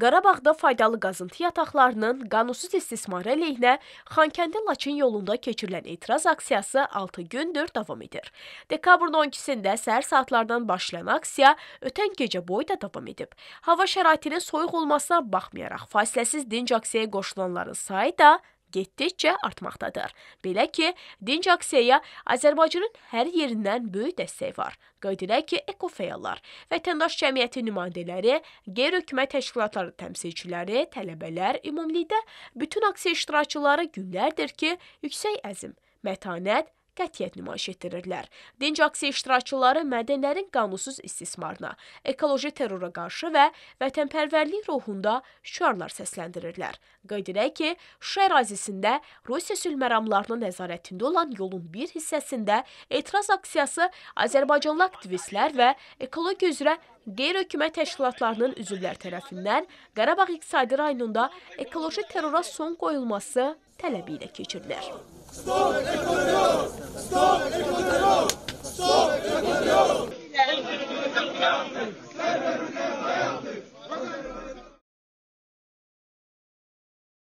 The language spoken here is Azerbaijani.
Qarabağda faydalı qazıntı yataqlarının qanunsuz istismarı əleyhinə Xankəndi-Laçın yolunda keçirilən etiraz aksiyası 6 gündür davam edir. Dekabrın 12-sində səhər saatlardan başlayan aksiya ötən gecə boyu da davam edib. Hava şəraitinin soyuq olmasına baxmayaraq fasiləsiz dinc aksiyaya qoşulanların sayı da getdikcə artmaqdadır. Belə ki, dinc aksiyaya Azərbaycanın hər yerindən böyük dəstək var. Qeyd edək ki, ekofəallar, vətəndaş cəmiyyəti nümayəndələri, qeyri-hökumət təşkilatları təmsilçiləri, tələbələr ümumilikdə bütün aksiya iştirakçıları günlərdir ki, yüksək əzm, mətanət qətiyyət nümayiş etdirirlər. Dinc aksiya iştirakçıları mədənlərin qanunsuz istismarına, ekoloji terrora qarşı və vətənpərvərlik ruhunda şüarlar səsləndirirlər. Qeyd edək ki, Şuşa ərazisində Rusiya sülh məramlarının nəzarətində olan yolun bir hissəsində etiraz aksiyası Azərbaycanlı aktivistlər və ekologiya üzrə qeyri-hökumət təşkilatlarının üzvlər tərəfindən Qarabağ iqtisadi rayonunda ekoloji terrora son qoyulması tələbi ilə keçirilir. Stop ekologiya! Stop ekologiya!